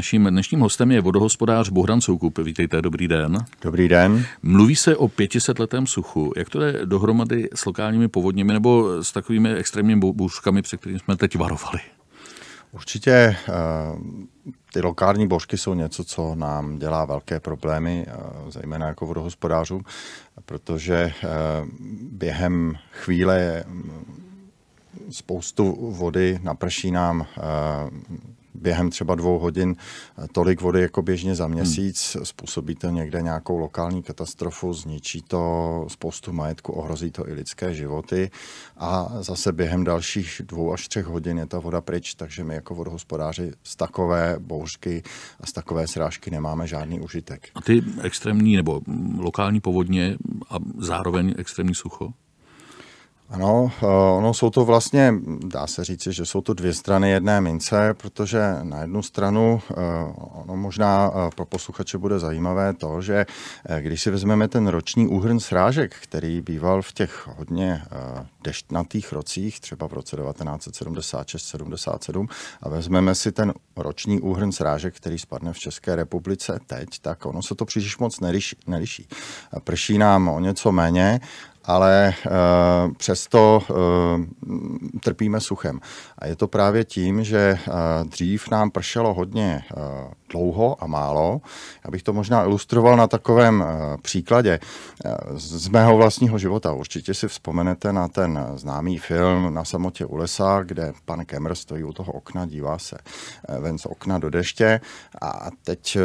Naším dnešním hostem je vodohospodář Bohdan Soukup. Vítejte, dobrý den. Dobrý den. Mluví se o 500-letém suchu. Jak to je dohromady s lokálními povodněmi nebo s takovými extrémními bouřkami, před kterými jsme teď varovali? Určitě eh, ty lokální božky jsou něco, co nám dělá velké problémy, eh, zejména jako vodohospodářů, protože eh, během chvíle mm, spoustu vody naprší nám během třeba dvou hodin tolik vody jako běžně za hmm. měsíc, hmm. způsobí to někde nějakou lokální katastrofu, zničí to spoustu majetku, ohrozí to i lidské životy a zase během dalších dvou až třech hodin je ta voda pryč, takže my jako vodohospodáři z takové bouřky a z takové srážky nemáme žádný užitek. A ty extrémní nebo lokální povodně a zároveň extrémní sucho? Ano, eh, ono jsou to vlastně, dá se říci, že jsou to dvě strany jedné mince, protože na jednu stranu, eh, ono možná eh, pro posluchače bude zajímavé to, že když si vezmeme ten roční úhrn srážek, který býval v těch hodně deštnatých rocích, třeba v roce 1976-77, a vezmeme si ten roční úhrn srážek, který spadne v České republice teď, tak ono se to příliš moc neliší. Prší nám o něco méně ale uh, přesto eh, trpíme suchem. A je to právě tím, že eh, dřív nám pršelo hodně dlouho a málo. Já bych to možná ilustroval na takovém eh, příkladě eh, z mého vlastního života. Určitě si vzpomenete na ten známý film Na samotě u lesa, kde pan Kemr stojí u toho okna, dívá se eh, ven z okna do deště a teď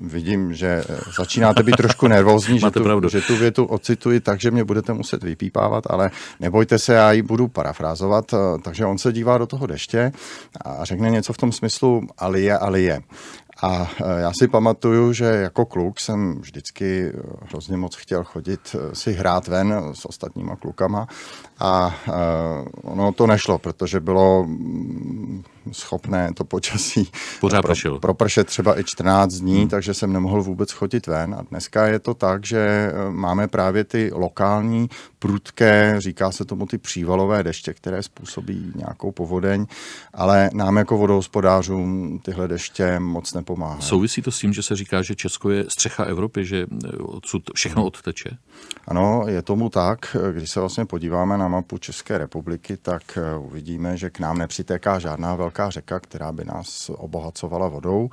vidím, že začínáte být trošku nervózní, že, tu, že tu větu ocituji takže mě budete muset vypípávat, ale nebojte se, já ji budu parafrázovat. Takže on se dívá do toho deště a řekne něco v tom smyslu, ale je, ale je. A e, já si pamatuju, že jako kluk jsem vždycky e, hrozně moc chtěl chodit e, si hrát ven s ostatníma klukama a ono to nešlo, protože bylo mm, schopné to počasí. Pořád pro, Propršet třeba i 14 dní, hmm. takže jsem nemohl vůbec chodit ven. A dneska je to tak, že e, máme právě ty lokální prudké, říká se tomu ty přívalové deště, které způsobí nějakou povodeň, ale nám jako vodohospodářům tyhle deště moc nepomáhá. Souvisí to s tím, že se říká, že Česko je střecha Evropy, že e, odsud všechno hmm. odteče? Ano, je tomu tak. Když se vlastně podíváme na mapu České republiky, tak e, uvidíme, že k nám nepřitéká žádná velká velká řeka, která by nás obohacovala vodou.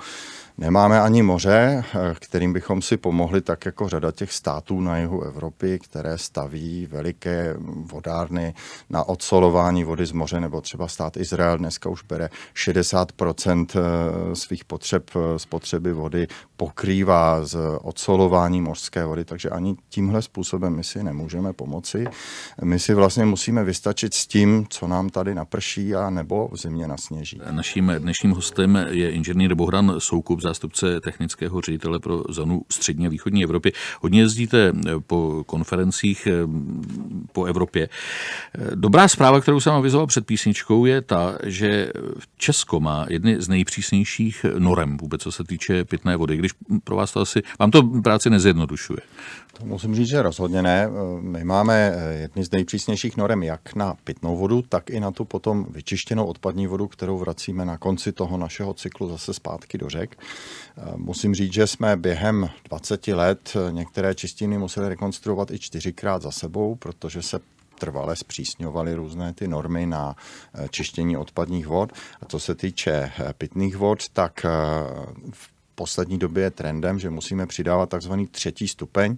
Nemáme ani moře, eh, kterým bychom si pomohli, tak jako řada těch států na jihu Evropy, které staví veliké vodárny na odsolování vody z moře, nebo třeba stát Izrael dneska už bere 60 eh, svých potřeb eh, spotřeby vody pokrývá z odsolování mořské vody, takže ani tímhle způsobem my si nemůžeme pomoci. My si vlastně musíme vystačit s tím, co nám tady naprší a nebo v zimě nasněží snaží. Naším dnešním hostem je inženýr Bohdan Soukup, zástupce technického ředitele pro zónu a východní Evropy. Hodně jezdíte po konferencích eh, po Evropě. Eh, dobrá zpráva, kterou jsem avizoval před písničkou, je ta, že Česko má jedny z nejpřísnějších norem vůbec, co se týče pitné vody, když pro vás to asi, vám to práci nezjednodušuje. To musím říct, že rozhodně ne. Eh, my máme jedny z nejpřísnějších norem jak na pitnou vodu, tak i na tu potom vyčištěnou odpadní vodu, kterou vracíme na konci toho našeho cyklu zase zpátky do řek. Eh, musím říct, že jsme během 20 let eh, některé čistiny museli rekonstruovat i čtyřikrát za sebou, protože se trvale zpřísňovaly různé ty normy na eh, čištění odpadních vod. A co se týče pitných vod, tak v poslední době je trendem, že musíme přidávat takzvaný třetí stupeň.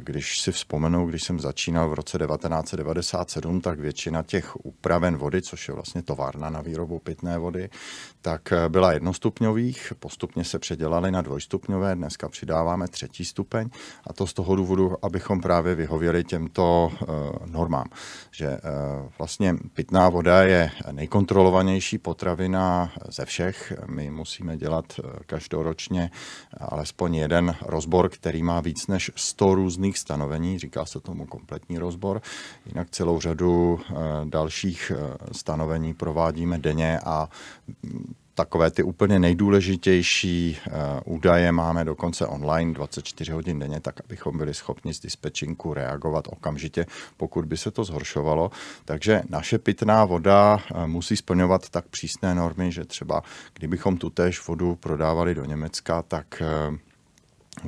Když si vzpomenu, když jsem začínal v roce 1997, tak většina těch upraven vody, což je vlastně továrna na výrobu pitné vody, tak eh, byla jednostupňových, postupně se předělaly na dvojstupňové, dneska přidáváme třetí stupeň a to z toho důvodu, abychom právě vyhověli těmto eh, normám, že eh, vlastně pitná voda je nejkontrolovanější potravina ze všech. My musíme dělat každoročně ročně alespoň jeden rozbor, který má víc než 100 různých stanovení, říká se tomu kompletní rozbor. Jinak celou řadu eh, dalších eh, stanovení provádíme denně a takové ty úplně nejdůležitější eh, údaje máme dokonce online 24 hodin denně, tak abychom byli schopni z dispečinku reagovat okamžitě, pokud by se to zhoršovalo. Takže naše pitná voda eh, musí splňovat tak přísné normy, že třeba kdybychom tu též vodu prodávali do Německa, tak eh,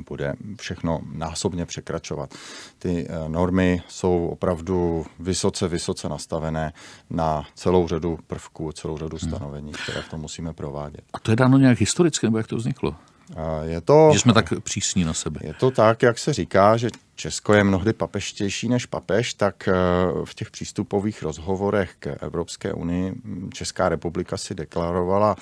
bude všechno násobně překračovat. Ty eh, normy jsou opravdu vysoce, vysoce nastavené na celou řadu prvků, celou řadu hmm. stanovení, které v tom musíme provádět. A to je dáno nějak historicky, nebo jak to vzniklo? Eh, je to, že jsme tak přísní na sebe. Je to tak, jak se říká, že Česko je mnohdy papeštější než papež, tak eh, v těch přístupových rozhovorech k Evropské unii hm, Česká republika si deklarovala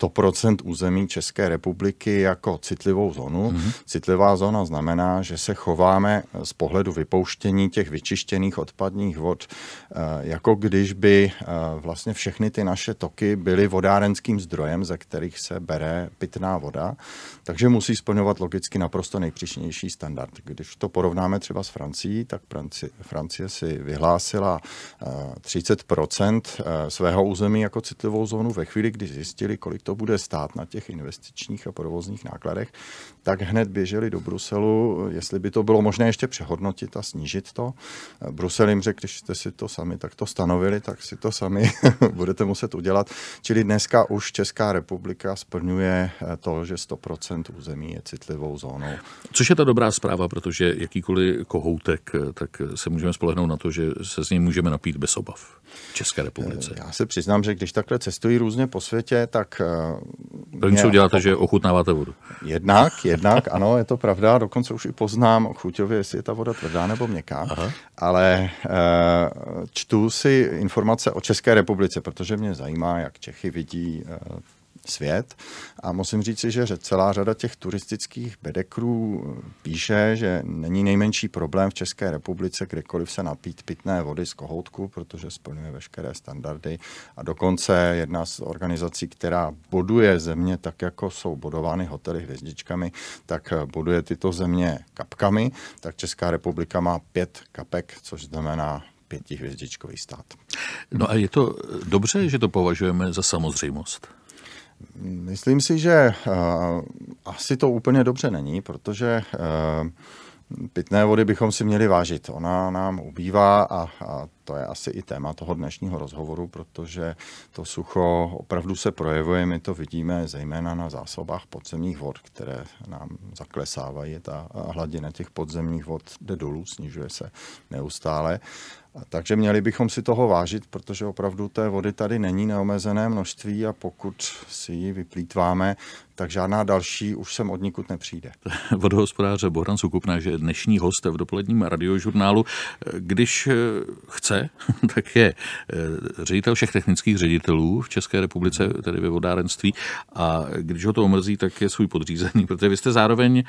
100% území České republiky jako citlivou zónu. Mm-hmm. Citlivá zóna znamená, že se chováme eh, z pohledu vypouštění těch vyčištěných odpadních vod, eh, jako když by vlastně všechny ty naše toky byly vodárenským zdrojem, ze kterých se bere pitná voda. Takže musí splňovat logicky naprosto nejpříšnější standard. Když to porovnáme porovnáme třeba s Francií, tak Francie si vyhlásila 30 eh, eh, svého území jako citlivou zónu ve chvíli, kdy zjistili, kolik to bude stát na těch investičních a provozních nákladech, tak hned běželi do Bruselu, jestli by to bylo možné ještě přehodnotit a snížit to. Brusel jim řekl, když jste si to sami takto stanovili, tak si to sami budete muset udělat. Čili dneska už Česká republika splňuje eh, to, že 100% území je citlivou zónou. Což je ta dobrá zpráva, protože jakýkoliv kohoutek, eh, tak se můžeme spolehnout na to, že se s ním můžeme napít bez obav v České eh, republice. Já se přiznám, že když takhle cestují různě po světě, tak... První, co uděláte, že ochutnáváte vodu. Jednak, jednak Jednak, ano, je to pravda, dokonce už i poznám chuťově, jestli je ta voda tvrdá nebo měkká, Aha. ale eh, čtu si informace o České republice, protože mě zajímá, jak Čechy vidí eh, svět. A musím si, že celá řada těch turistických bedekrů eh, píše, že není nejmenší problém v České republice kdekoliv se napít pitné vody z kohoutku, protože splňuje veškeré standardy. A dokonce jedna z organizací, která boduje země tak, jako jsou bodovány hotely hvězdičkami, tak eh, boduje tyto země kapkami. Tak Česká republika má pět kapek, což znamená pětihvězdičkový stát. No a je to eh, dobře, že to považujeme za samozřejmost? Myslím si, že eh, asi to úplně dobře není, protože eh, pitné vody bychom si měli vážit. Ona nám ubývá a, a to je asi i téma toho dnešního rozhovoru, protože to sucho opravdu se projevuje. My to vidíme zejména na zásobách podzemních vod, které nám zaklesávají. Ta hladina těch podzemních vod jde dolů, snižuje se neustále. Takže měli bychom si toho vážit, protože opravdu té vody tady není neomezené množství a pokud si ji vyplýtváme, tak žádná další už sem od nikud nepřijde. Vodohospodáře Bohdan Sukupná, že dnešní host v dopoledním radiožurnálu, když chce tak je eh, ředitel všech technických ředitelů v České republice, tedy ve vodárenství. A když ho to omrzí, tak je svůj podřízený, protože vy jste zároveň eh,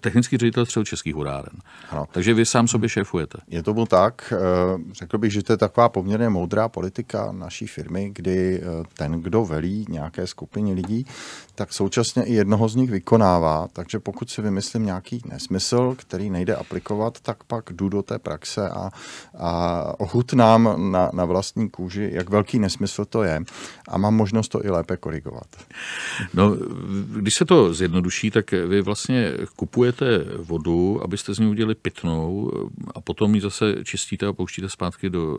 technický ředitel českých vodáren. Ano. Takže vy sám sobě šéfujete. Je to tak. Eh, řekl bych, že to je taková poměrně moudrá politika naší firmy, kdy ten, kdo velí nějaké skupině lidí, tak současně i jednoho z nich vykonává. Takže pokud si vymyslím nějaký nesmysl, který nejde aplikovat, tak pak jdu do té praxe a, a ochutnám na, na vlastní kůži, jak velký nesmysl to je a mám možnost to i lépe korigovat. No, když se to zjednoduší, tak vy vlastně kupujete vodu, abyste z ní udělali pitnou a potom ji zase čistíte a pouštíte zpátky do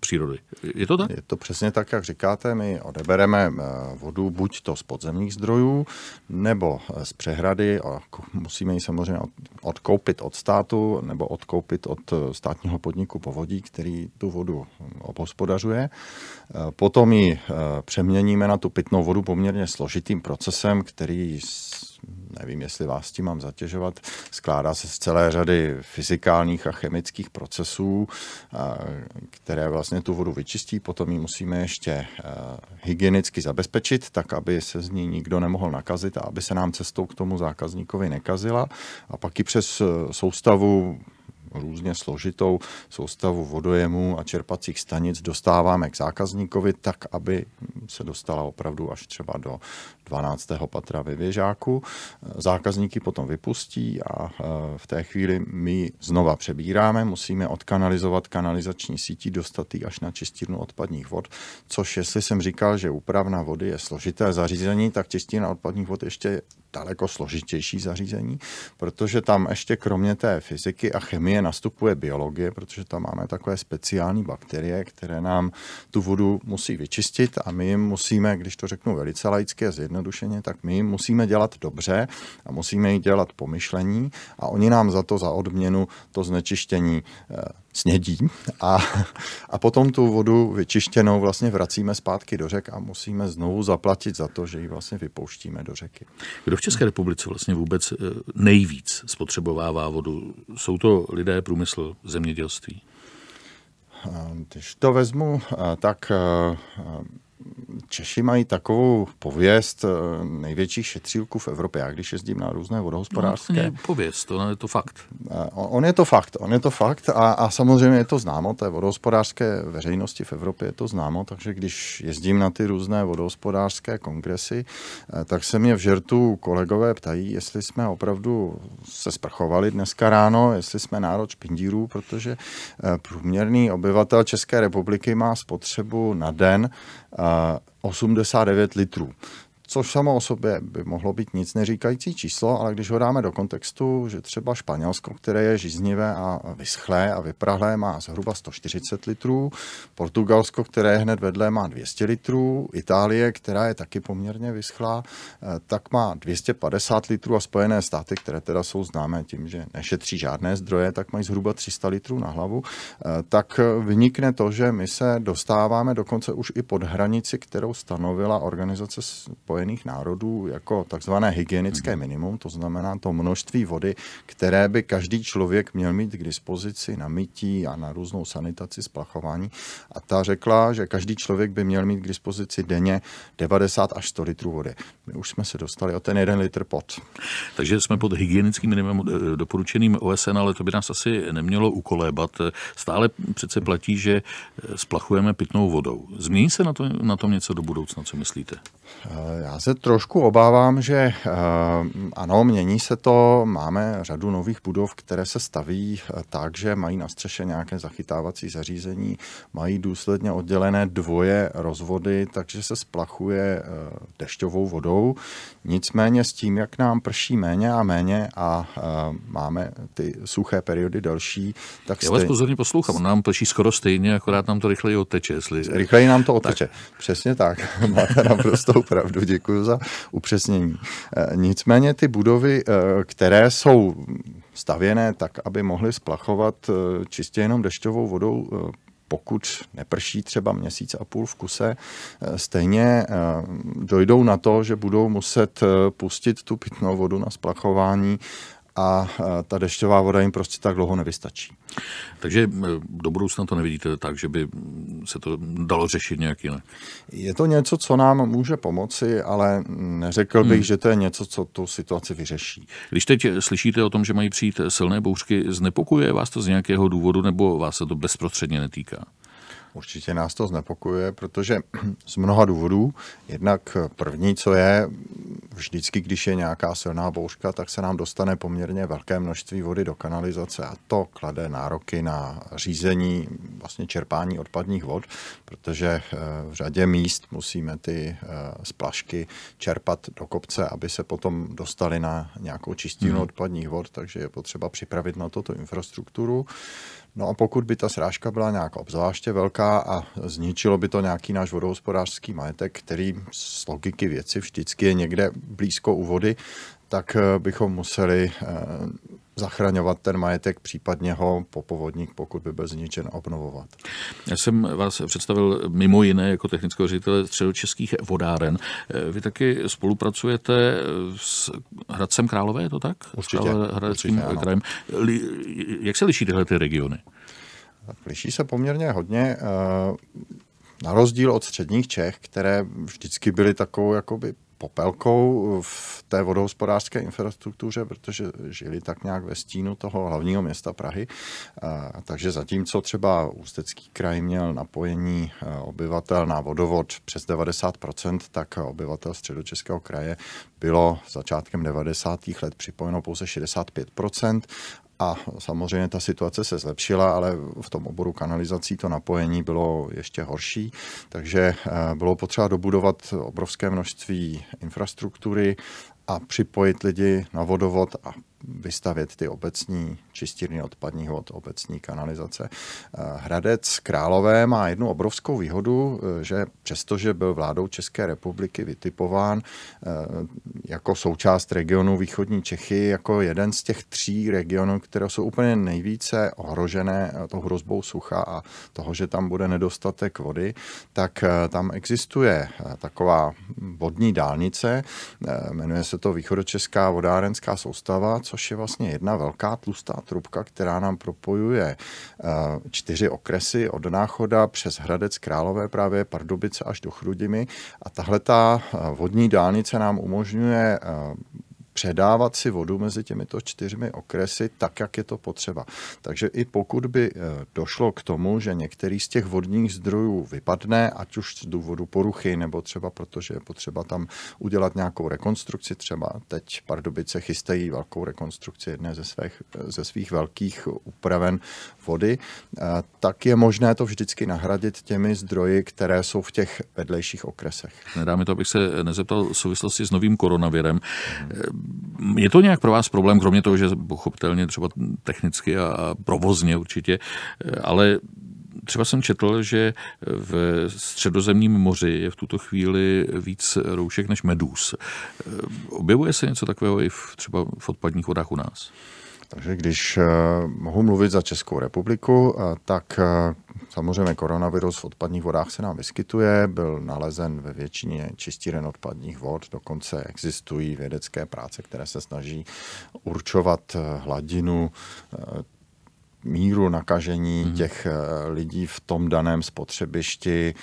přírody. Je to tak? Je to přesně tak, jak říkáte. My odebereme eh, vodu buď to z podzemních zdrojů, nebo eh, z přehrady a musíme ji samozřejmě odkoupit od státu nebo odkoupit od eh, státního podniku povodí, který který tu vodu hm, obhospodařuje. Eh, potom ji eh, přeměníme na tu pitnou vodu poměrně složitým procesem, který nevím, jestli vás tím mám zatěžovat, skládá se z celé řady fyzikálních a chemických procesů, eh, které vlastně tu vodu vyčistí, potom ji musíme ještě hygienicky zabezpečit, tak aby se z ní nikdo nemohl nakazit a aby se nám cestou k tomu zákazníkovi nekazila. A pak i přes soustavu různě složitou soustavu vodojemů a čerpacích stanic dostáváme k zákazníkovi tak, aby se dostala opravdu až třeba do, 12. patra ve věžáku. Zákazníky potom vypustí a e, v té chvíli my znova přebíráme, musíme odkanalizovat kanalizační sítí, dostat ji až na čistírnu odpadních vod, což jestli jsem říkal, že úpravna vody je složité zařízení, tak čistírna odpadních vod ještě daleko složitější zařízení, protože tam ještě kromě té fyziky a chemie nastupuje biologie, protože tam máme takové speciální bakterie, které nám tu vodu musí vyčistit a my jim musíme, když to řeknu velice laické, a zjednodušeně, tak my musíme dělat dobře a musíme ji dělat pomyšlení a oni nám za to za odměnu to znečištění eh, snědí a, a potom tu vodu vyčištěnou vlastně vracíme zpátky do řek a musíme znovu zaplatit za to, že ji vlastně vypouštíme do řeky. Kdo v České republice vlastně vůbec eh, nejvíc spotřebovává vodu? Jsou to lidé, průmysl, zemědělství? Eh, když to vezmu, tak Češi mají takovou pověst eh, největších šetřílků v Evropě. Já když jezdím na různé vodohospodářské... No, to není pověst, to je to fakt. Eh, on je to fakt, on je to fakt a, a samozřejmě je to známo, té vodohospodářské veřejnosti v Evropě je to známo, takže když jezdím na ty různé vodohospodářské kongresy, eh, tak se mě v žertu kolegové ptají, jestli jsme opravdu se sprchovali dneska ráno, jestli jsme národ špindírů, protože průměrný obyvatel České republiky má spotřebu na den 89 litrů což samo o sobě by mohlo být nic neříkající číslo, ale když ho dáme do kontextu, že třeba Španělsko, které je žiznivé a vyschlé a vyprahlé, má zhruba 140 litrů, Portugalsko, které je hned vedle, má 200 litrů, Itálie, která je taky poměrně vyschlá, eh, tak má 250 litrů a Spojené státy, které teda jsou známé tím, že nešetří žádné zdroje, tak mají zhruba 300 litrů na hlavu, eh, tak vynikne to, že my se dostáváme dokonce už i pod hranici, kterou stanovila organizace Spojených národů jako takzvané hygienické mhm. minimum, to znamená to množství vody, které by každý člověk měl mít k dispozici na mytí a na různou sanitaci, splachování. A ta řekla, že každý člověk by měl mít k dispozici denně 90 až 100 litrů vody. My už jsme se dostali o ten jeden litr pod. Takže jsme pod hygienickým minimem eh, doporučeným OSN, ale to by nás asi nemělo ukolébat. Stále přece platí, že eh, splachujeme pitnou vodou. Změní se na, to, na tom něco do budoucna, co myslíte? Eh, já se trošku obávám, že eh, ano, mění se to. Máme řadu nových budov, které se staví eh, tak, že mají na střeše nějaké zachytávací zařízení, mají důsledně oddělené dvoje rozvody, takže se splachuje eh, dešťovou vodou. Nicméně s tím, jak nám prší méně a méně a máme ty suché periody delší, tak Já stej... pozorně poslouchám, nám prší skoro stejně, akorát nám to rychleji oteče. Jestli... Rychleji nám to oteče, tak. přesně tak. Máte naprostou pravdu, děkuji za upřesnění. E, nicméně ty budovy, e, které jsou stavěné tak, aby mohly splachovat e, čistě jenom dešťovou vodou, pokud neprší třeba měsíc a půl v kuse, stejně dojdou na to, že budou muset pustit tu pitnou vodu na splachování a ta dešťová voda jim prostě tak dlouho nevystačí. Takže eh, do budoucna to nevidíte tak, že by se to dalo řešit nějak jinak? Je to něco, co nám může pomoci, ale neřekl bych, hmm. že to je něco, co tu situaci vyřeší. Když teď slyšíte o tom, že mají přijít silné bouřky, znepokuje vás to z nějakého důvodu nebo vás se to bezprostředně netýká? Určitě nás to znepokojuje, protože z mnoha důvodů, jednak první, co je, vždycky, když je nějaká silná bouřka, tak se nám dostane poměrně velké množství vody do kanalizace a to klade nároky na řízení vlastně čerpání odpadních vod, protože eh, v řadě míst musíme ty eh, splašky čerpat do kopce, aby se potom dostali na nějakou čistinu mm. odpadních vod, takže je potřeba připravit na toto infrastrukturu. No a pokud by ta srážka byla nějak obzvláště velká a zničilo by to nějaký náš vodohospodářský majetek, který z logiky věci vždycky je někde blízko u vody, tak eh, bychom museli eh, zachraňovat ten majetek, případně ho po povodník, pokud by byl zničen, obnovovat. Já jsem vás představil mimo jiné jako technického ředitele středočeských vodáren. Vy taky spolupracujete s Hradcem Králové, je to tak? Určitě. Hradeckým určitě, krajem. Li, jak se liší tyhle ty regiony? Liší se poměrně hodně. Eh, na rozdíl od středních Čech, které vždycky byly takovou jakoby popelkou v té vodohospodářské infrastruktuře, protože žili tak nějak ve stínu toho hlavního města Prahy. Takže zatímco třeba Ústecký kraj měl napojení eh, obyvatel na vodovod přes 90%, tak obyvatel středočeského kraje bylo začátkem 90. let připojeno pouze 65% a samozřejmě ta situace se zlepšila, ale v tom oboru kanalizací to napojení bylo ještě horší, takže eh, bylo potřeba dobudovat obrovské množství infrastruktury a připojit lidi na vodovod a vystavět ty obecní čistírny odpadních od obecní kanalizace. Eh, Hradec Králové má jednu obrovskou výhodu, eh, že přestože byl vládou České republiky vytipován eh, jako součást regionu východní Čechy, jako jeden z těch tří regionů, které jsou úplně nejvíce ohrožené tou hrozbou sucha a toho, že tam bude nedostatek vody, tak tam existuje taková vodní dálnice, jmenuje se to Východočeská vodárenská soustava, co což je vlastně jedna velká tlustá trubka, která nám propojuje eh, čtyři okresy od Náchoda přes Hradec Králové právě Pardubice až do Chrudimi a tahle ta eh, vodní dálnice nám umožňuje eh, předávat si vodu mezi těmito čtyřmi okresy tak, jak je to potřeba. Takže i pokud by eh, došlo k tomu, že některý z těch vodních zdrojů vypadne, ať už z důvodu poruchy, nebo třeba protože je potřeba tam udělat nějakou rekonstrukci, třeba teď Pardubice chystají velkou rekonstrukci jedné ze svých, eh, ze svých velkých upraven vody, eh, tak je možné to vždycky nahradit těmi zdroji, které jsou v těch vedlejších okresech. Nedá mi to, abych se nezeptal v souvislosti s novým koronavirem. Hmm. Je to nějak pro vás problém, kromě toho, že pochopitelně třeba technicky a provozně určitě, eh, ale třeba jsem četl, že v středozemním moři je v tuto chvíli víc roušek než medůz. Eh, objevuje se něco takového i v, třeba v odpadních vodách u nás? Takže když eh, mohu mluvit za Českou republiku, eh, tak eh, samozřejmě koronavirus v odpadních vodách se nám vyskytuje, byl nalezen ve většině čistíren odpadních vod, dokonce existují vědecké práce, které se snaží určovat hladinu míru nakažení mm-hmm. těch lidí v tom daném spotřebišti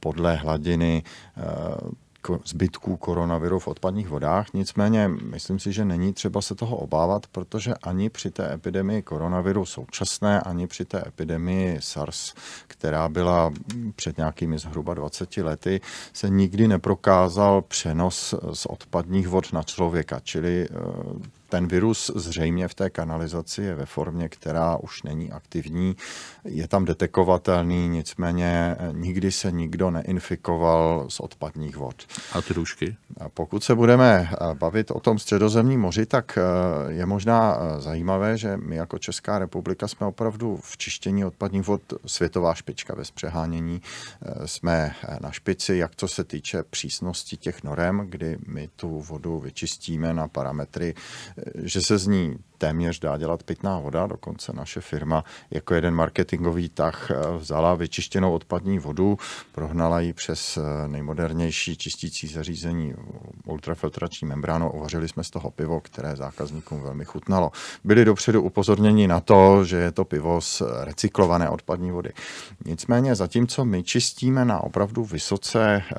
podle hladiny jako zbytků koronaviru v odpadních vodách. Nicméně myslím si, že není třeba se toho obávat, protože ani při té epidemii koronaviru současné, ani při té epidemii SARS, která byla před nějakými zhruba 20 lety, se nikdy neprokázal přenos z odpadních vod na člověka. Čili eh, ten virus zřejmě v té kanalizaci je ve formě, která už není aktivní, je tam detekovatelný, nicméně eh, nikdy se nikdo neinfikoval z odpadních vod. A ty rušky? Pokud se budeme eh, bavit o tom středozemním moři, tak eh, je možná zajímavé, že my jako Česká republika jsme opravdu v čištění odpadních vod světová špička bez přehánění. Jsme na špici, jak co se týče přísnosti těch norem, kdy my tu vodu vyčistíme na parametry že se z ní téměř dá dělat pitná voda. Dokonce naše firma jako jeden marketingový tah eh, vzala vyčištěnou odpadní vodu, prohnala ji přes eh, nejmodernější čistící zařízení ultrafiltrační membránu, ovařili jsme z toho pivo, které zákazníkům velmi chutnalo. Byli dopředu upozorněni na to, že je to pivo z recyklované odpadní vody. Nicméně zatímco my čistíme na opravdu vysoce eh,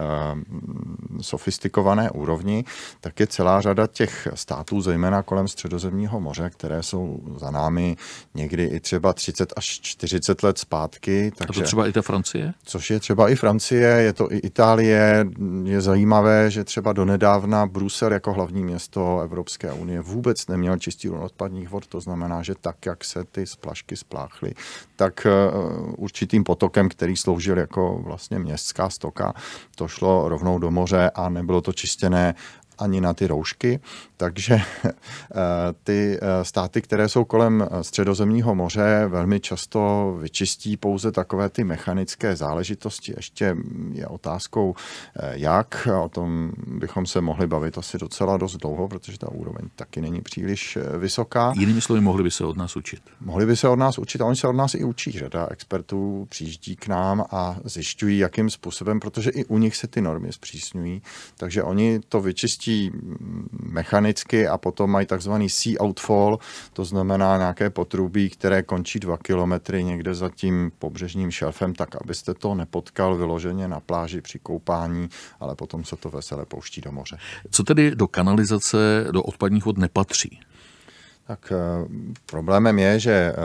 sofistikované úrovni, tak je celá řada těch států, zejména kolem Středozemního moře, které jsou za námi někdy i třeba 30 až 40 let zpátky. Takže, A to třeba i ta Francie? Což je třeba i Francie, je to i Itálie. Je zajímavé, že třeba donedávna Brusel jako hlavní město Evropské unie vůbec neměl čistírnu odpadních vod. To znamená, že tak, jak se ty splašky spláchly, tak eh, určitým potokem, který sloužil jako vlastně městská stoka, to šlo rovnou do moře a nebylo to čistěné ani na ty roušky. Takže eh, ty eh, státy, které jsou kolem eh, Středozemního moře, velmi často vyčistí pouze takové ty mechanické záležitosti. Ještě mm, je otázkou, jak. O tom bychom se mohli bavit asi docela dost dlouho, protože ta úroveň taky není příliš vysoká. Jinými slovy, mohli by se od nás učit. Mohli by se od nás učit a oni se od nás i učí. Řada expertů přijíždí k nám a zjišťují, jakým způsobem, protože i u nich se ty normy zpřísňují. Takže oni to vyčistí spouští mechanicky a potom mají takzvaný sea outfall, to znamená nějaké potrubí, které končí dva kilometry někde za tím pobřežním šelfem, tak abyste to nepotkal vyloženě na pláži při koupání, ale potom se to vesele pouští do moře. Co tedy do kanalizace, do odpadních vod nepatří? Tak eh, problémem je, že eh,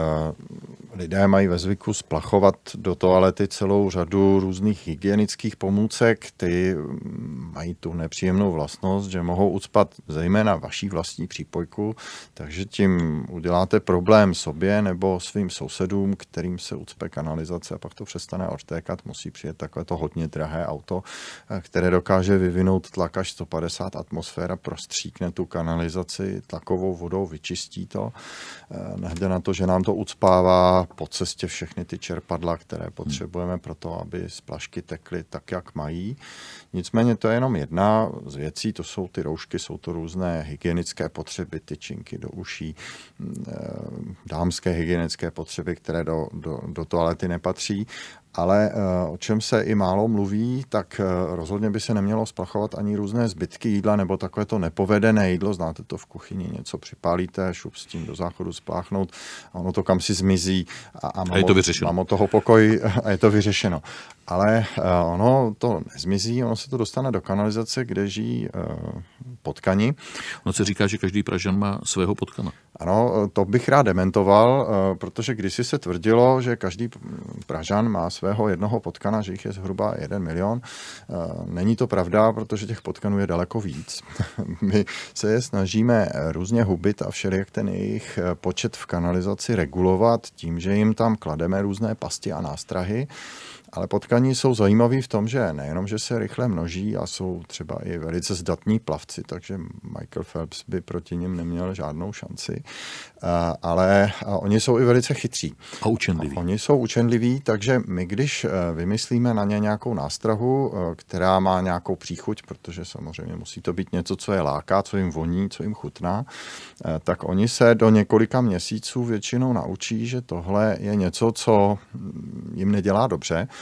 lidé mají ve zvyku splachovat do toalety celou řadu různých hygienických pomůcek. Ty mm, mají tu nepříjemnou vlastnost, že mohou ucpat zejména vaší vlastní přípojku, takže tím uděláte problém sobě nebo svým sousedům, kterým se ucpe kanalizace a pak to přestane odtékat. Musí přijet takové to hodně drahé auto, eh, které dokáže vyvinout tlak až 150 atmosfér a prostříkne tu kanalizaci tlakovou vodou, vyčistí nepustí to. Eh, nehledě na to, že nám to ucpává po cestě všechny ty čerpadla, které hmm. potřebujeme pro to, aby splašky tekly tak, jak mají. Nicméně to je jenom jedna z věcí, to jsou ty roušky, jsou to různé hygienické potřeby, tyčinky do uší, mm, eh, dámské hygienické potřeby, které do, do, do toalety nepatří. Ale eh, o čem se i málo mluví, tak eh, rozhodně by se nemělo splachovat ani různé zbytky jídla nebo takové to nepovedené jídlo. Znáte to v kuchyni, něco připálíte, šup s tím do záchodu spláchnout, ono to kam si zmizí a, a, mám, a je to vyřešeno. mám od toho pokoj a je to vyřešeno. Ale eh, ono to nezmizí, ono se to dostane do kanalizace, kde žijí potkani. Ono se říká, že každý Pražan má svého potkana. Ano, to bych rád dementoval, eh, protože kdysi se tvrdilo, že každý Pražan má svého jednoho potkana, že jich je zhruba jeden milion. Eh, není to pravda, protože těch potkanů je daleko víc. My se je snažíme různě hubit a všelijak ten jejich eh, počet v kanalizaci regulovat tím, že jim tam klademe různé pasti a nástrahy. Ale potkaní jsou zajímaví v tom, že nejenom, že se rychle množí a jsou třeba i velice zdatní plavci, takže Michael Phelps by proti nim neměl žádnou šanci, ale oni jsou i velice chytří. A učenliví. Oni jsou učenliví, takže my, když e, vymyslíme na ně nějakou nástrahu, e, která má nějakou příchuť, protože samozřejmě musí to být něco, co je láká, co jim voní, co jim chutná, e, tak oni se do několika měsíců většinou naučí, že tohle je něco, co mm, jim nedělá dobře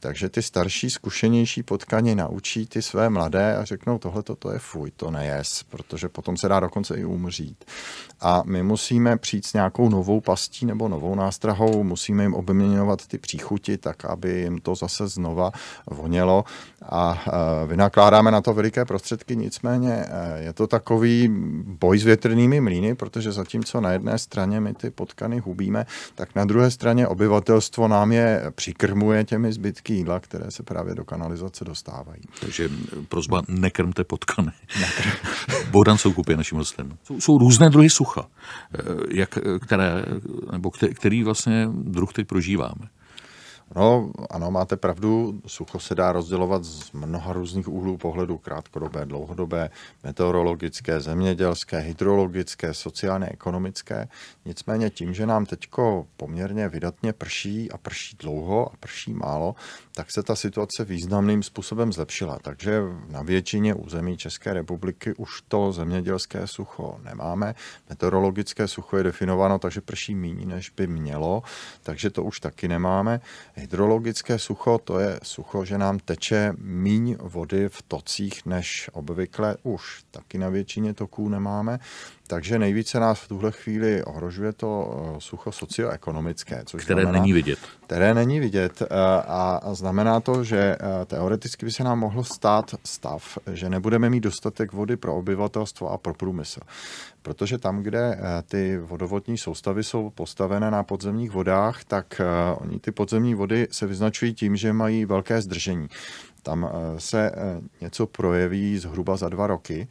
Takže ty starší, zkušenější potkaně naučí ty své mladé a řeknou, tohle to je fuj, to nejes, protože potom se dá dokonce i umřít. A my musíme přijít s nějakou novou pastí nebo novou nástrahou, musíme jim obměňovat ty příchuti, tak aby jim to zase znova vonělo. A e, vynakládáme na to veliké prostředky, nicméně e, je to takový boj s větrnými mlýny, protože zatímco na jedné straně my ty potkany hubíme, tak na druhé straně obyvatelstvo nám je přikrmuje těmi zbytky zbytky jídla, které se právě do kanalizace dostávají. Takže prozba, nekrmte potkany. Nekr... Bohdan Soukup je naším hostem. Jsou, jsou různé druhy sucha, eh, jak, eh, které, nebo který vlastně druh teď prožíváme. No, ano, máte pravdu, sucho se dá rozdělovat z mnoha různých úhlů pohledu, krátkodobé, dlouhodobé, meteorologické, zemědělské, hydrologické, sociálně, ekonomické. Nicméně tím, že nám teďko poměrně vydatně prší a prší dlouho a prší málo, tak se ta situace významným způsobem zlepšila. Takže na většině území České republiky už to zemědělské sucho nemáme. Meteorologické sucho je definováno tak, že prší méně, než by mělo, takže to už taky nemáme Hydrologické sucho, to je sucho, že nám teče míň vody v tocích než obvykle už. Taky na většině toků nemáme. Takže nejvíce nás v tuhle chvíli ohrožuje to eh, sucho socioekonomické, což které znamená, není vidět. Které není vidět eh, a znamená to, že eh, teoreticky by se nám mohlo stát stav, že nebudeme mít dostatek vody pro obyvatelstvo a pro průmysl. Protože tam, kde ty vodovodní soustavy jsou postavené na podzemních vodách, tak oni ty podzemní vody se vyznačují tím, že mají velké zdržení. Tam se něco projeví zhruba za dva roky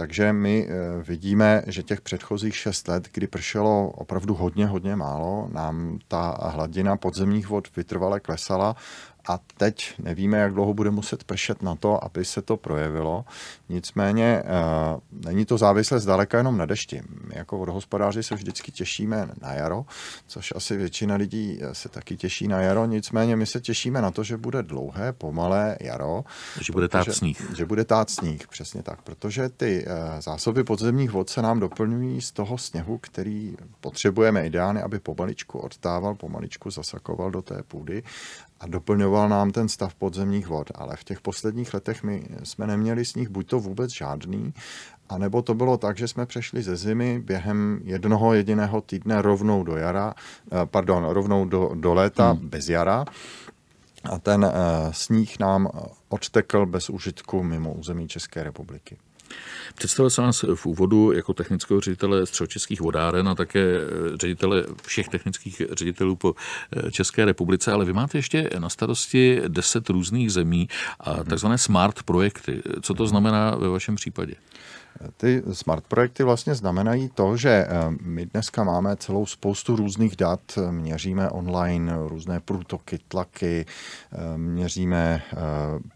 takže my eh, vidíme, že těch předchozích šest let, kdy pršelo opravdu hodně, hodně málo, nám ta hladina podzemních vod vytrvale klesala a teď nevíme, jak dlouho bude muset pršet na to, aby se to projevilo. Nicméně eh, není to závislé zdaleka jenom na dešti. My jako vodohospodáři se vždycky těšíme na jaro, což asi většina lidí eh, se taky těší na jaro, nicméně my se těšíme na to, že bude dlouhé, pomalé jaro. Že bude tát sníh. Že bude tát sníh, přesně tak, protože ty eh, zásoby podzemních vod se nám doplňují z toho sněhu, který potřebujeme ideálně, aby pomaličku odtával, pomaličku zasakoval do té půdy a doplňoval nám ten stav podzemních vod. Ale v těch posledních letech my jsme neměli s nich buď to vůbec žádný, anebo to bylo tak, že jsme přešli ze zimy během jednoho jediného týdne rovnou do jara, eh, pardon, rovnou do, do léta hmm. bez jara. A ten eh, sníh nám odtekl bez užitku mimo území České republiky. Představil jsem vás v úvodu jako technického ředitele středočeských vodáren a také eh, ředitele všech technických ředitelů po eh, České republice, ale vy máte ještě na starosti 10 různých zemí a mhm. takzvané smart projekty. Co to znamená ve vašem případě? Ty smart projekty vlastně znamenají to, že eh, my dneska máme celou spoustu různých dat, měříme online různé průtoky, tlaky, eh, měříme eh,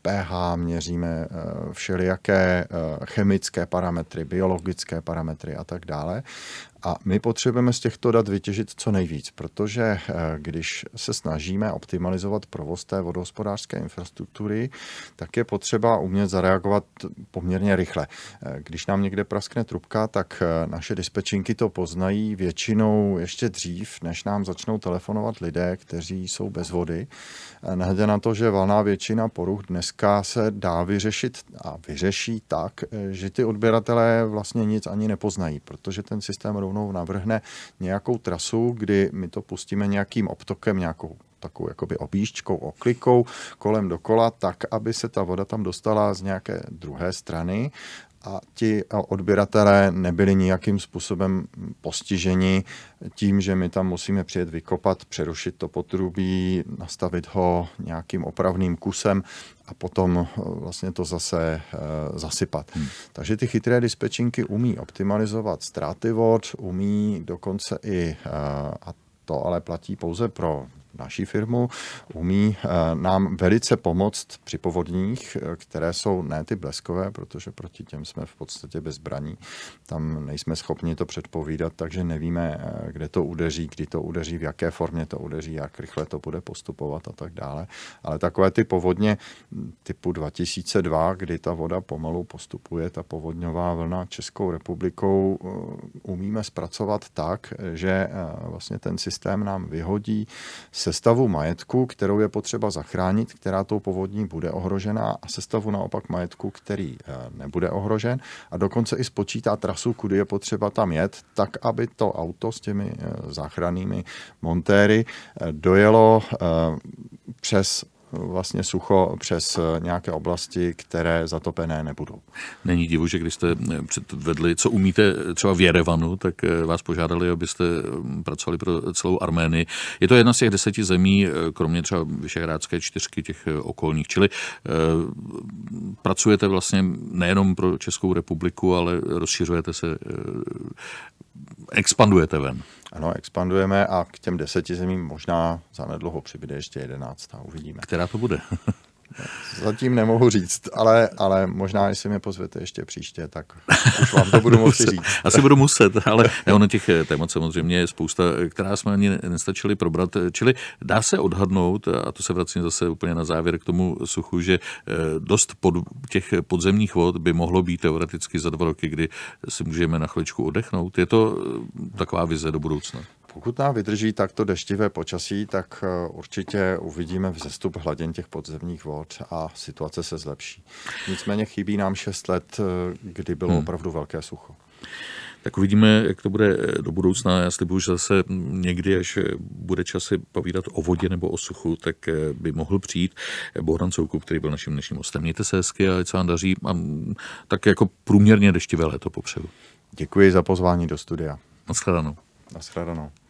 pH, měříme všelijaké chemické parametry, biologické parametry a tak dále. A my potřebujeme z těchto dat vytěžit co nejvíc, protože eh, když se snažíme optimalizovat provoz té vodohospodářské infrastruktury, tak je potřeba umět zareagovat poměrně rychle. Eh, když nám někde praskne trubka, tak eh, naše dispečinky to poznají většinou ještě dřív, než nám začnou telefonovat lidé, kteří jsou bez vody. Nehledě na to, že valná většina poruch dneska se dá vyřešit a vyřeší tak, že ty odběratelé vlastně nic ani nepoznají, protože ten systém rovnou rovnou navrhne nějakou trasu, kdy my to pustíme nějakým obtokem, nějakou takovou jakoby objížďkou, oklikou kolem dokola, tak, aby se ta voda tam dostala z nějaké druhé strany a ti odběratelé nebyli nijakým způsobem postiženi tím, že my tam musíme přijet vykopat, přerušit to potrubí, nastavit ho nějakým opravným kusem a potom eh, vlastně to zase eh, zasypat. Hmm. Takže ty chytré dispečinky umí optimalizovat ztráty vod, umí dokonce i, eh, a to ale platí pouze pro naší firmu, umí eh, nám velice pomoct při povodních, eh, které jsou ne ty bleskové, protože proti těm jsme v podstatě bezbraní. Tam nejsme schopni to předpovídat, takže nevíme, eh, kde to udeří, kdy to udeří, v jaké formě to udeří, jak rychle to bude postupovat a tak dále. Ale takové ty povodně typu 2002, kdy ta voda pomalu postupuje, ta povodňová vlna Českou republikou umíme zpracovat tak, že vlastně ten systém nám vyhodí sestavu majetku, kterou je potřeba zachránit, která tou povodní bude ohrožená a sestavu naopak majetku, který eh, nebude ohrožen a dokonce i spočítá trasu, kudy je potřeba tam jet, tak, aby to auto s těmi eh, záchrannými montéry eh, dojelo přes vlastně sucho přes eh, nějaké oblasti, které zatopené nebudou. Není divu, že když jste eh, předvedli, co umíte eh, třeba v Jerevanu, tak vás požádali, abyste mm, pracovali pro celou Arménii. Je to jedna z těch deseti zemí, kromě třeba Vyšehrádské čtyřky těch okolních, čili pracujete vlastně nejenom pro Českou republiku, ale rozšiřujete se expandujete ven. Ano, expandujeme a k těm deseti zemím možná zanedlouho přibude ještě jedenáctá, uvidíme. Která to bude? Zatím nemohu říct, ale, ale možná, si mě pozvete ještě příště, tak už vám to budu moci říct. Asi budu muset, ale ne, ono těch eh, témat samozřejmě je spousta, eh, která jsme ani nestačili probrat. Eh, čili dá se odhadnout, a to se vracím zase úplně na závěr k tomu suchu, že dost pod, těch podzemních vod by mohlo být teoreticky za dva roky, kdy si můžeme na chvíličku odechnout. Je to taková vize do budoucna? Pokud nám vydrží takto deštivé počasí, tak eh, určitě uvidíme vzestup hladin těch podzemních vod a situace se zlepší. Nicméně chybí nám 6 let, eh, kdy bylo hmm. opravdu velké sucho. Tak uvidíme, jak to bude eh, do budoucna. Já slibuju, že zase někdy, až bude čas se povídat o vodě nebo o suchu, tak by mohl přijít Bohdan Soukup, který byl naším dnešním hostem. Mějte se hezky a ať se vám daří. A mm, tak jako průměrně deštivé léto popředu. Děkuji za pozvání do studia. Naschledanou. Naschledanou.